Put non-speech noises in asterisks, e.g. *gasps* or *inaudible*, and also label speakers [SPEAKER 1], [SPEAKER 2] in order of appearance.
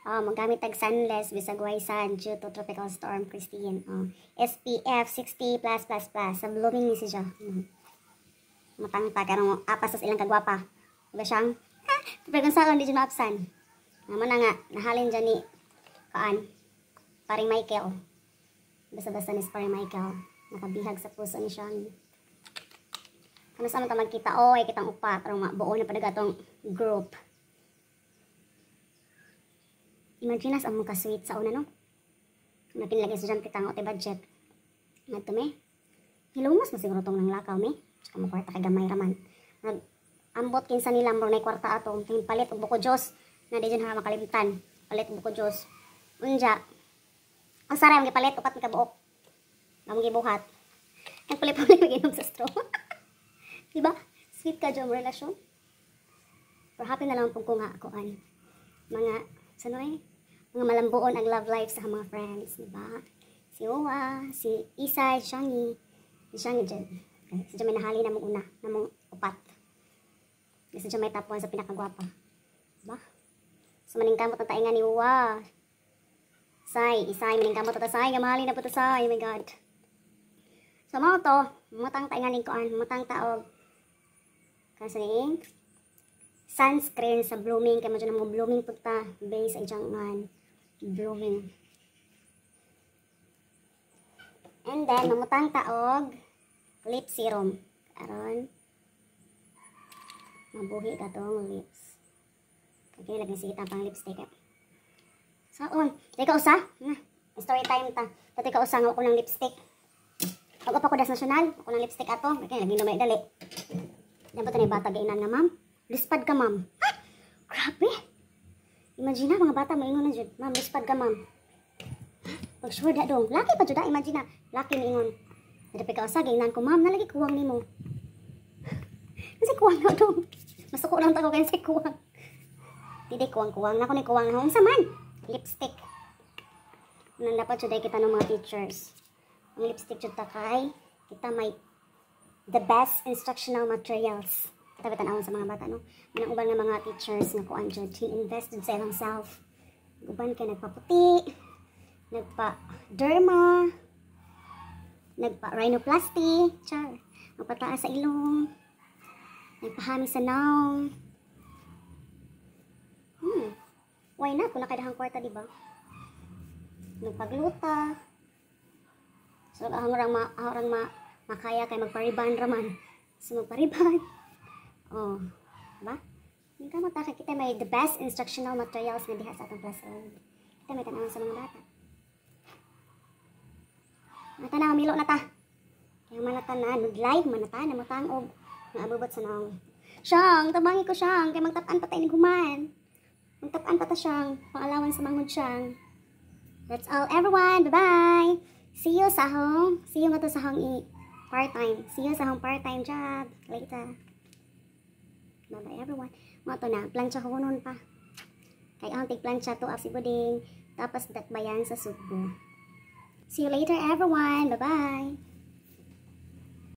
[SPEAKER 1] Oh, magamit tag sunless bisag way sun due to tropical storm Christine. Oh. Ah, SPF 60 plus plus plus. Sa blooming ni siya. Mm. Matang pa karon apas sa ilang kagwapa. Ba siyang pero kung saan di na apsan. Amo na nga nahalin dyan ni kaan paring Michael. Basa-basa ni paring Michael. Nakabihag sa puso ni siya. Ano sa man ta magkita oy kitang upat aron buo na padagatong group. Imagine sa mga sweet sa una no.
[SPEAKER 2] Nakinlagay sa dyan
[SPEAKER 1] titango ti budget. Ngadto me. Hilumos na siguro tong nang lakaw me. Sa mga kwarta kay gamay raman. Nag ambot kinsa nila mo nay kwarta ato ting palit ug buko Dios na di dyan ha makalimtan. Palit og buko Dios. Unja. Ang saray ang gipalit upat buok. kabuok. Among buhat. Ang puli-puli maginom sa straw. *laughs* diba? Sweet ka jom relasyon. Pero happy na lang pong kung ako an. Mga, sa noy, mga malambuon ang love life sa mga friends, di ba? Si Owa, si Isa, Shangi, Shangi dyan. Okay. Sa dyan may nahali na mong una, na mong upat. Sa dyan may tapuan sa pinakagwapa. Diba? So maningkamot na tainga ni Owa. Say, Isay, maningkamot na tasay, gamahali na po tasay, oh my God. So mga to, taingan tainga lingkuan, matang taog. Kasing, sunscreen sa blooming, kay mo na mo blooming puta base ay dyan blooming. And then, mamutang taog lip serum. Karon, mabuhi ka tong lips. Okay, lagi sige pang lipstick. Eh. Saon? Ito ka usa? Na, story time ta. Ito ka usa nga ako ng lipstick. Pag ako das nasyonal, ako ng lipstick ato. Okay, lagi lumay dali. Dapat na yung bata gainan nga ma'am. Lispad ka ma'am. Ha? *gasps* Grabe! Imagina mga bata moingon na jud. Ma'am, mispad ka ma'am. Pag sure da dong. Laki pa jud da ah, imagina. Laki moingon. Dapat ka usag ingnan ko ma'am nalagi kuwang nimo. *laughs* Kasi kuwang na dong. Masuko lang ta ko kay sa kuwang. Dili kuwang-kuwang na ko ni kuwang na sa man. Lipstick. Nang dapat jud kita ng mga teachers. Ang lipstick jud ta kay kita may the best instructional materials katabatan awon sa mga bata no anang uban nga mga teachers nga kuan jud he invested sa ilang self uban kay nagpaputi nagpa derma nagpa rhinoplasty char nagpataas sa ilong nagpahami sa naong hmm why not kung nakadahang kwarta diba nagpagluta so ahang rang ma ahang rang ma makaya kay magpariban raman so magpariban Oh, ba? Diba? Yung kamot na kita may the best instructional materials na diha sa atong classroom. Kita may tanawan sa mga bata. Mata na, milo na ta. Kaya manata na, nag-live, manata na, matangog. Naabubot sa naong. Siyang, tabangi ko siyang, kaya magtapaan pa tayo ni guman. Magtapaan pa ta siyang, paalawan sa manghod siyang. That's all everyone, bye-bye! See you sa home, see you nga to sa home part-time. See you sa home part-time job. Later. Bye bye everyone. Mo to na, plancha ko noon pa. Kay ang tig plancha to si buding. Tapos dakbayan sa soup ko. See you later everyone. Bye bye.